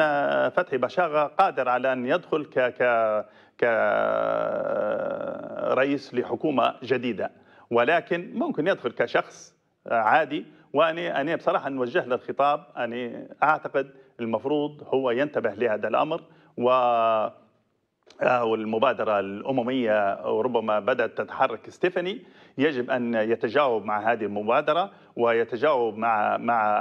فتحي بشاغه قادر على ان يدخل ك ك كرئيس لحكومه جديده ولكن ممكن يدخل كشخص عادي وأنا أنا بصراحة نوجه له الخطاب أنا أعتقد المفروض هو ينتبه لهذا الأمر و أو المبادرة الأممية ربما بدأت تتحرك ستيفاني يجب أن يتجاوب مع هذه المبادرة ويتجاوب مع مع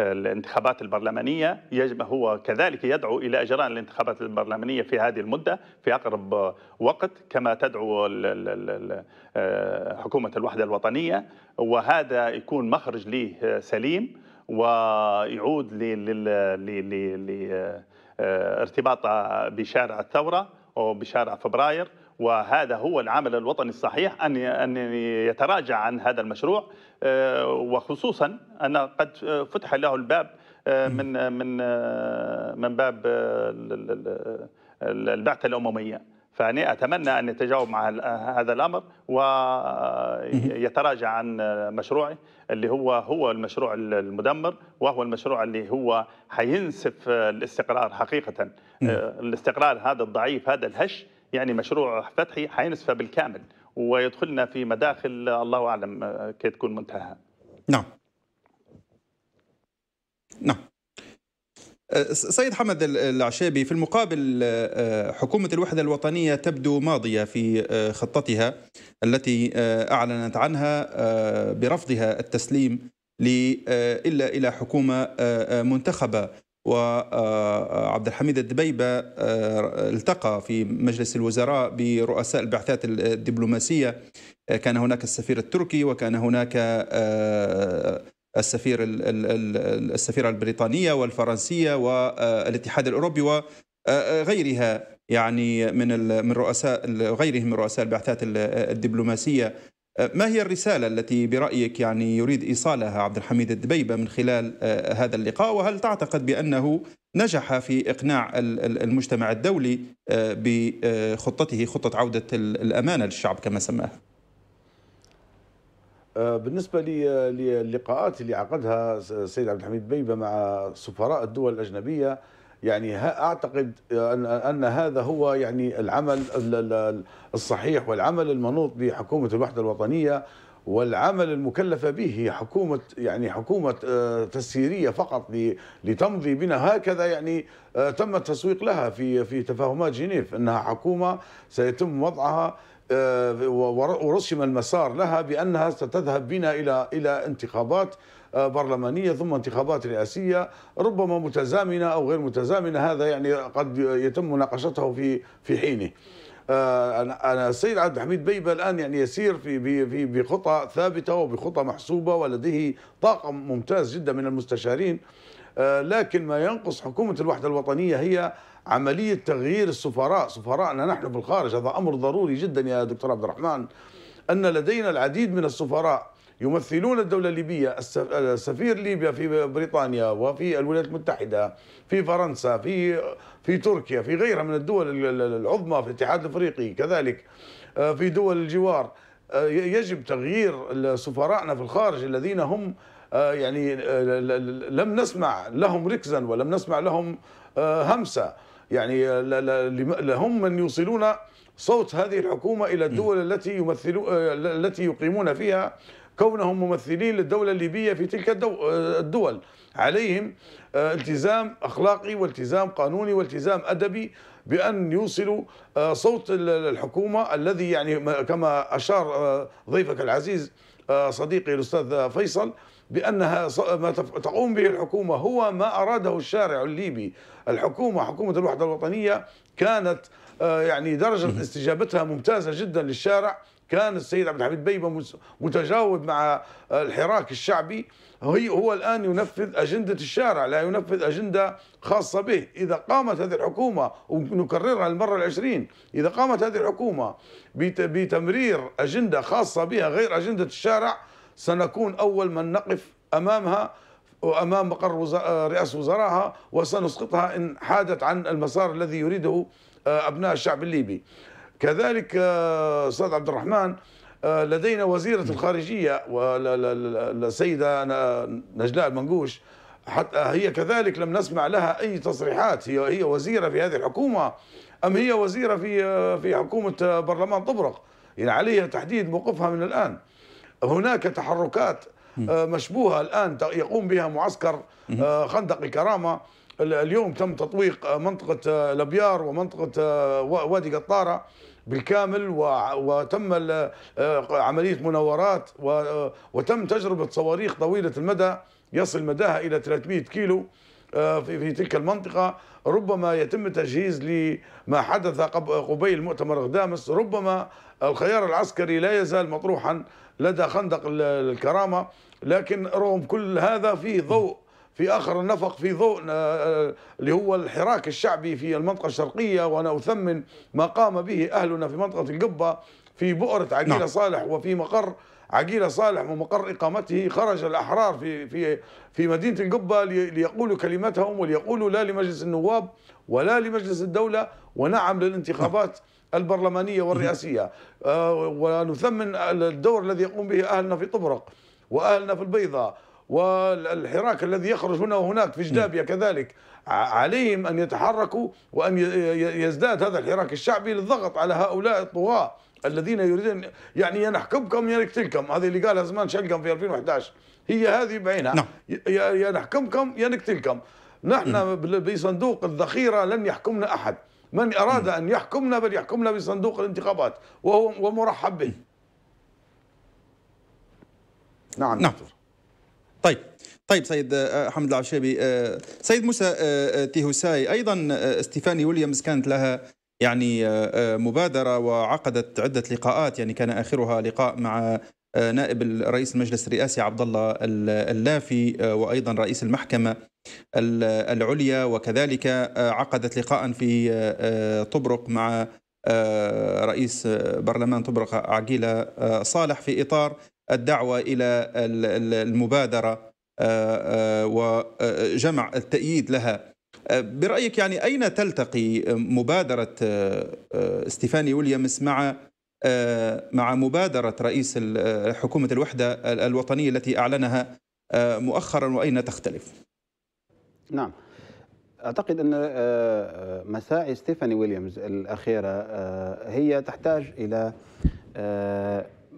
الانتخابات البرلمانية يجب هو كذلك يدعو إلى إجراء الانتخابات البرلمانية في هذه المدة في أقرب وقت كما تدعو آه، حكومة الوحدة الوطنية وهذا يكون مخرج ليه سليم ويعود لل آه، ارتباطها بشارع الثورة وبشارع فبراير وهذا هو العمل الوطني الصحيح أن أن يتراجع عن هذا المشروع آه، وخصوصا أن قد فتح له الباب آه، من من من باب البعثة الأممية فأني أتمنى أن يتجاوب مع هذا الأمر ويتراجع عن مشروعه اللي هو هو المشروع المدمر وهو المشروع اللي هو حينسف الاستقرار حقيقة الاستقرار هذا الضعيف هذا الهش يعني مشروع فتحي حينسفه بالكامل ويدخلنا في مداخل الله أعلم كي تكون منتهى نعم نعم سيد حمد العشابي في المقابل آه، آه، حكومة الوحدة الوطنية تبدو ماضية في آه، خطتها التي أعلنت عنها برفضها التسليم إلا إلى حكومة منتخبة وعبد الحميد الدبيبة التقى في مجلس الوزراء برؤساء البعثات الدبلوماسية كان هناك السفير التركي وكان هناك السفير السفيرة البريطانية والفرنسية والاتحاد الأوروبي وغيرها آه، آه، يعني من من رؤساء غيرهم من رؤساء البعثات الدبلوماسية آه، ما هي الرسالة التي برأيك يعني يريد إيصالها عبد الحميد الدبيبة من خلال هذا اللقاء وهل تعتقد بأنه نجح في إقناع المجتمع الدولي بخطته خطة عودة الأمانة للشعب كما سماها؟ آه، بالنسبة آه، للقاءات اللي عقدها السيد عبد الحميد بيبة مع سفراء الدول الأجنبية يعني أعتقد آه، أن, أن هذا هو يعني العمل الصحيح والعمل المنوط بحكومة الوحدة الوطنية والعمل المكلفة به حكومة يعني حكومة تسييرية فقط لتمضي بنا هكذا يعني تم التسويق لها في في تفاهمات جنيف أنها حكومة سيتم وضعها آه، ورسم المسار لها بانها ستذهب بنا الى الى انتخابات آه، برلمانيه ثم انتخابات رئاسيه ربما متزامنه او غير متزامنه هذا يعني قد يتم مناقشته في في حينه. آه، انا السيد عبد الحميد بيبه الان يعني يسير في في بخطى ثابته وبخطى محسوبه ولديه طاقم ممتاز جدا من المستشارين لكن ما ينقص حكومه الوحده الوطنيه هي عملية تغيير السفراء سفراءنا نحن في الخارج هذا أمر ضروري جدا يا دكتور عبد الرحمن أن لدينا العديد من السفراء يمثلون الدولة الليبية السفير ليبيا في بريطانيا وفي الولايات المتحدة في فرنسا في في تركيا في غيرها من الدول العظمى في الاتحاد الافريقي كذلك آه، في دول الجوار آه، يجب تغيير سفراءنا في الخارج الذين هم آه، يعني لم نسمع لهم ركزا ولم نسمع لهم همسه يعني لهم من يوصلون صوت هذه الحكومة إلى الدول التي يمثلون آه، التي يقيمون فيها كونهم ممثلين للدولة الليبية في تلك آه، الدول عليهم آه، التزام أخلاقي والتزام قانوني والتزام أدبي بأن يوصلوا صوت الحكومة الذي يعني كما أشار ضيفك العزيز صديقي الأستاذ فيصل بأنها ما تقوم به الحكومة هو ما أراده الشارع الليبي الحكومة حكومة الوحدة الوطنية كانت آه، يعني درجة استجابتها ممتازة جدا للشارع كان السيد عبد الحميد بيبة متجاوب مع الحراك الشعبي هي هو الآن ينفذ أجندة الشارع لا ينفذ أجندة خاصة به إذا قامت هذه الحكومة ونكررها المرة العشرين إذا قامت هذه الحكومة بتمرير أجندة خاصة بها غير أجندة الشارع سنكون أول من نقف أمامها وأمام مقر آه، رئاسة وزرائها وسنسقطها إن حادت عن المسار الذي يريده آه، أبناء الشعب الليبي كذلك آه، أستاذ عبد الرحمن لدينا وزيرة الخارجية والسيدة نجلاء المنقوش حتى هي كذلك لم نسمع لها أي تصريحات هي هي وزيرة في هذه الحكومة أم هي وزيرة في في حكومة برلمان طبرق يعني عليها تحديد موقفها من الآن هناك تحركات آه، مشبوهة الآن يقوم بها معسكر آه، خندق الكرامة اليوم تم تطويق آه، منطقة الأبيار ومنطقة وادي قطارة بالكامل وتم عملية مناورات وتم تجربة صواريخ طويلة المدى يصل مداها إلى 300 كيلو في تلك المنطقة ربما يتم تجهيز لما حدث قبيل مؤتمر غدامس ربما الخيار العسكري لا يزال مطروحا لدى خندق الكرامة لكن رغم كل هذا في ضوء في آخر النفق في ضوء آه، آه، اللي هو الحراك الشعبي في المنطقة الشرقية وأنا أثمن ما قام به أهلنا في منطقة القبة في بؤرة عقيلة نعم. صالح وفي مقر عقيلة صالح ومقر إقامته خرج الأحرار في في في مدينة القبة ليقولوا كلمتهم وليقولوا لا لمجلس النواب ولا لمجلس الدولة ونعم للانتخابات البرلمانية والرئاسية آه، ونثمن الدور الذي يقوم به أهلنا في طبرق وأهلنا في البيضاء والحراك الذي يخرج هنا وهناك في جدابية كذلك عليهم أن يتحركوا وأن يزداد هذا الحراك الشعبي للضغط على هؤلاء الطغاة الذين يريدون يعني يا نحكمكم يا نقتلكم هذه اللي قالها زمان شلقم في 2011 هي هذه بعينها نعم. ينحكمكم يا نحكمكم يا نقتلكم نحن بصندوق الذخيرة لن يحكمنا أحد من أراد أن يحكمنا فليحكمنا بصندوق الانتخابات وهو ومرحب به نعم نعم دكتور. طيب طيب سيد آه، آه، حمد العشابي آه، سيد موسى تيهوساي أيضا ستيفاني ويليامز كانت لها يعني مبادرة وعقدت عدة لقاءات يعني كان آخرها لقاء مع آه، نائب رئيس المجلس الرئاسي عبد الله اللافي آه، وايضا رئيس المحكمه العليا وكذلك آه، عقدت لقاء في طبرق مع رئيس برلمان طبرق عقيله صالح في اطار الدعوه الى المبادره وجمع التأييد لها برأيك يعني أين تلتقي مبادرة ستيفاني ويليامز مع آه، مع مبادرة رئيس آه، حكومة الوحدة الوطنية التي أعلنها آه، مؤخرا وأين تختلف نعم أعتقد أن مساعي ستيفاني ويليامز الأخيرة هي تحتاج إلى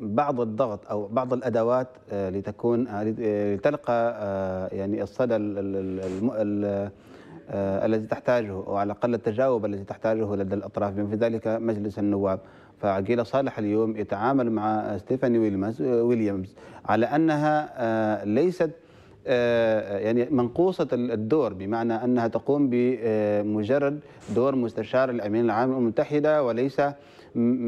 بعض الضغط او بعض الادوات لتكون لتلقى يعني الصدى الذي تحتاجه او على الاقل التجاوب الذي تحتاجه لدى الاطراف بما في ذلك مجلس النواب فعقيلة صالح اليوم يتعامل مع ستيفاني ويليامز على أنها آه، ليست آه، يعني منقوصة الدور بمعنى أنها تقوم بمجرد دور مستشار الأمين العام للأمم المتحدة وليس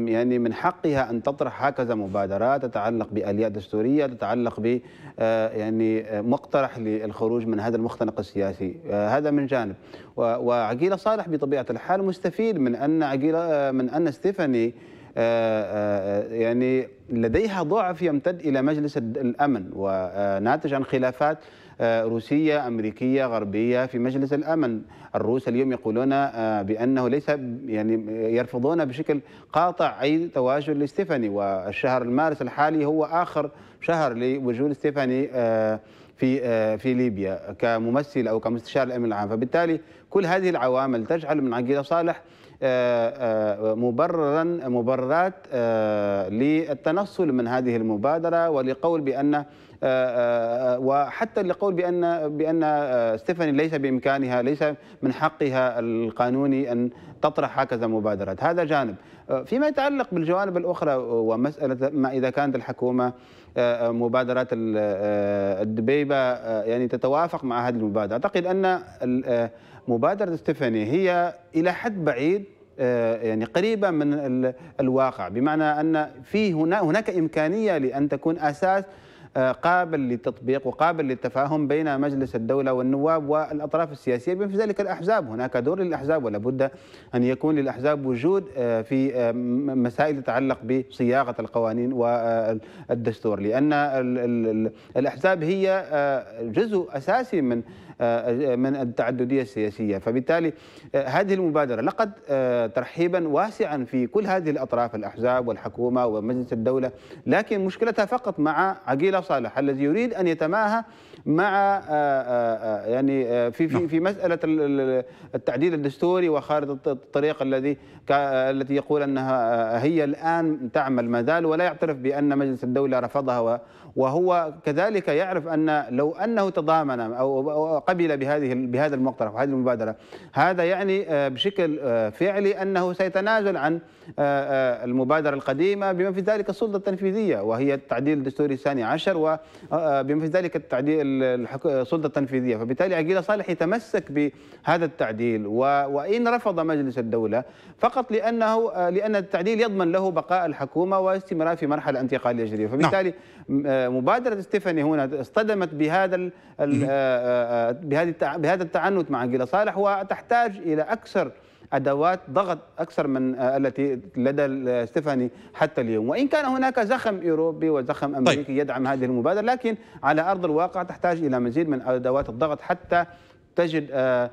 يعني من حقها أن تطرح هكذا مبادرات تتعلق بآليات دستورية تتعلق ب آه، يعني مقترح للخروج من هذا المختنق السياسي هذا من جانب وعقيلة صالح بطبيعة الحال مستفيد من أن عقيلة من أن ستيفاني آه، آه، يعني لديها ضعف يمتد إلى مجلس الأمن وناتج آه، عن خلافات روسية أمريكية غربية في مجلس الأمن الروس اليوم يقولون بأنه ليس يعني يرفضون بشكل قاطع أي تواجد لستيفاني والشهر المارس الحالي هو آخر شهر لوجود ستيفاني في في ليبيا كممثل أو كمستشار الأمن العام فبالتالي كل هذه العوامل تجعل من عقيده صالح آه، آه، مبررا مبررات آه، للتنصل من هذه المبادره ولقول بان وحتى لقول بان بان ستيفاني ليس بامكانها ليس من حقها القانوني ان تطرح هكذا مبادرات، هذا جانب. فيما يتعلق بالجوانب الاخرى ومساله ما اذا كانت الحكومه مبادرات الدبيبه يعني تتوافق مع هذه المبادره، اعتقد ان مبادره ستيفاني هي الى حد بعيد آه، يعني قريبه من الواقع بمعنى ان في هنا هناك امكانيه لان تكون اساس آه، قابل للتطبيق وقابل للتفاهم بين مجلس الدولة والنواب والأطراف السياسية بما في ذلك الأحزاب هناك دور للأحزاب ولا بد أن يكون للأحزاب وجود آه، في مسائل تتعلق بصياغة القوانين والدستور لأن الأحزاب هي جزء أساسي من آه، آه، من التعددية السياسية فبالتالي آه، هذه المبادرة لقد ترحيبا واسعا في كل هذه الأطراف الأحزاب والحكومة ومجلس الدولة لكن مشكلتها فقط مع عقيلة صالح الذي يريد أن يتماهى مع يعني في في نعم. في مسألة التعديل الدستوري وخارطة الطريق الذي التي يقول أنها هي الآن تعمل ما زال ولا يعترف بأن مجلس الدولة رفضها وهو كذلك يعرف أن لو أنه تضامن أو قبل بهذه بهذا المقترح وهذه المبادره هذا يعني آه، بشكل آه، فعلي انه سيتنازل عن آه، المبادره القديمه بما في ذلك السلطه التنفيذيه وهي التعديل الدستوري الثاني عشر وبما في ذلك التعديل السلطه التنفيذيه فبالتالي عقيله صالح يتمسك بهذا التعديل وان رفض مجلس الدوله فقط لانه لان التعديل يضمن له بقاء الحكومه واستمرار في مرحله انتقاليه جديده نعم. فبالتالي مبادره ستيفاني هنا اصطدمت بهذا بهذه بهذا التعنت مع انجيلا صالح وتحتاج الى اكثر ادوات ضغط اكثر من آه، التي لدى آه، ستيفاني حتى اليوم، وان كان هناك زخم اوروبي وزخم طيب. امريكي طيب. يدعم هذه المبادره، لكن على ارض الواقع تحتاج الى مزيد من ادوات الضغط حتى تجد آه،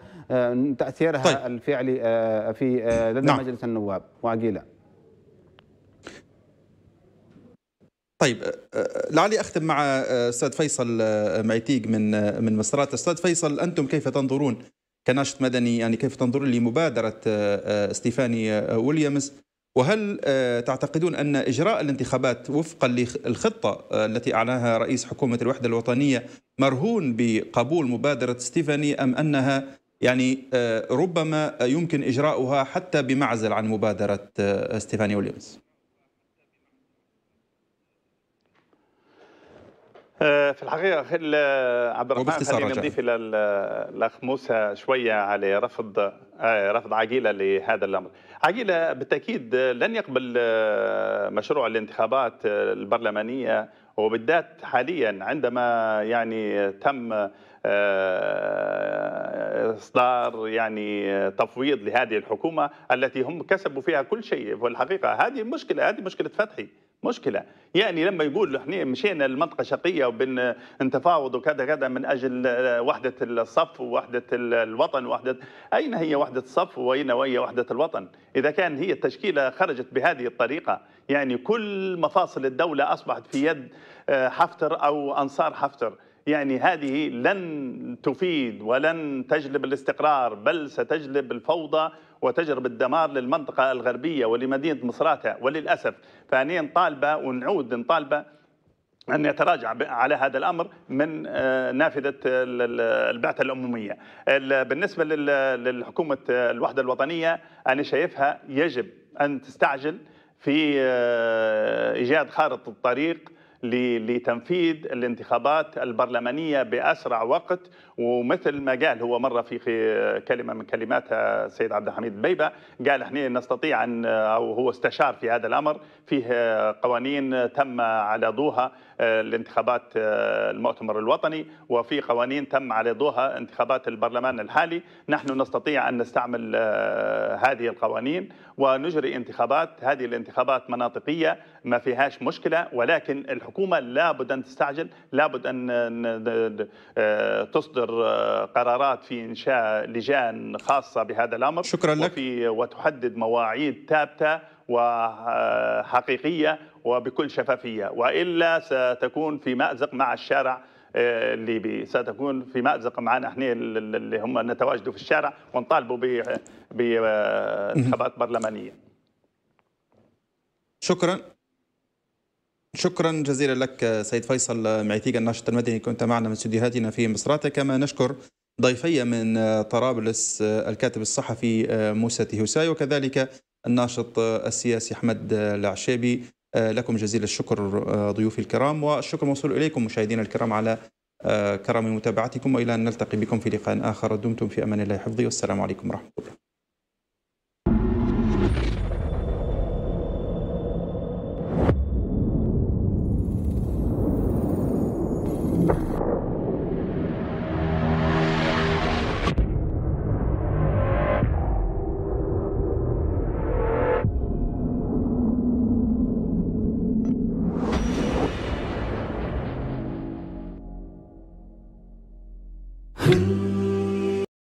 تاثيرها طيب. الفعلي في لدى نعم. مجلس النواب وعقيله. طيب لعلي اختم مع استاذ فيصل معتيق من من مصرات استاذ فيصل انتم كيف تنظرون كناشط مدني يعني كيف تنظرون لمبادره ستيفاني ويليامز وهل تعتقدون ان اجراء الانتخابات وفقا للخطه التي اعلنها رئيس حكومه الوحده الوطنيه مرهون بقبول مبادره ستيفاني ام انها يعني ربما يمكن اجراؤها حتى بمعزل عن مبادره ستيفاني ويليامز؟ آه، في الحقيقه آه، عبد الرحمن خليني نضيف الى الاخ موسى شويه على رفض آه، رفض عقيله لهذا الامر. عقيله بالتاكيد لن يقبل مشروع الانتخابات البرلمانيه وبالذات حاليا عندما يعني تم آه، اصدار يعني تفويض لهذه الحكومه التي هم كسبوا فيها كل شيء في الحقيقه هذه مشكله هذه مشكله فتحي مشكلة يعني لما يقول احنا مشينا المنطقة الشرقية وبن نتفاوض وكذا كذا من أجل آه، وحدة الصف ووحدة الوطن وحدة أين هي وحدة الصف وأين وهي وحدة الوطن إذا كان هي التشكيلة خرجت بهذه الطريقة يعني كل مفاصل الدولة أصبحت في يد آه، حفتر أو أنصار حفتر يعني هذه لن تفيد ولن تجلب الاستقرار بل ستجلب الفوضى وتجرب الدمار للمنطقة الغربية ولمدينة مصراتة وللأسف فأني نطالبة ونعود نطالبة أن يتراجع على هذا الأمر من آه، نافذة البعثة الأممية بالنسبة للحكومة الوحدة الوطنية أنا شايفها يجب أن تستعجل في آه، إيجاد خارطة الطريق لتنفيذ الانتخابات البرلمانيه باسرع وقت ومثل ما قال هو مره في كلمه من كلمات السيد عبد الحميد البيبه قال احنا نستطيع ان او هو استشار في هذا الامر فيه قوانين تم على ضوها الانتخابات آه، آه، المؤتمر الوطني وفي قوانين تم على ضوها انتخابات البرلمان الحالي نحن نستطيع ان نستعمل آه، هذه القوانين ونجري انتخابات هذه الانتخابات مناطقيه ما فيهاش مشكله ولكن الحكومه لابد ان تستعجل لابد ان تصدر تصدر آه، قرارات في انشاء لجان خاصه بهذا الامر شكرا لك وفي وتحدد مواعيد ثابته وحقيقيه آه، وبكل شفافيه والا ستكون في مازق مع الشارع آه، الليبي ستكون في مأزق معنا احنا اللي هم نتواجدوا في الشارع ونطالبوا بانتخابات برلمانيه شكرا شكرا جزيلا لك سيد فيصل معيثيق الناشط المدني كنت معنا من استديوهاتنا في مصراتة كما نشكر ضيفي من طرابلس الكاتب الصحفي موسى تيهوساي وكذلك الناشط السياسي أحمد العشيبي لكم جزيل الشكر ضيوفي الكرام والشكر موصول إليكم مشاهدينا الكرام على كرم متابعتكم وإلى أن نلتقي بكم في لقاء آخر دمتم في أمان الله حفظي والسلام عليكم ورحمة الله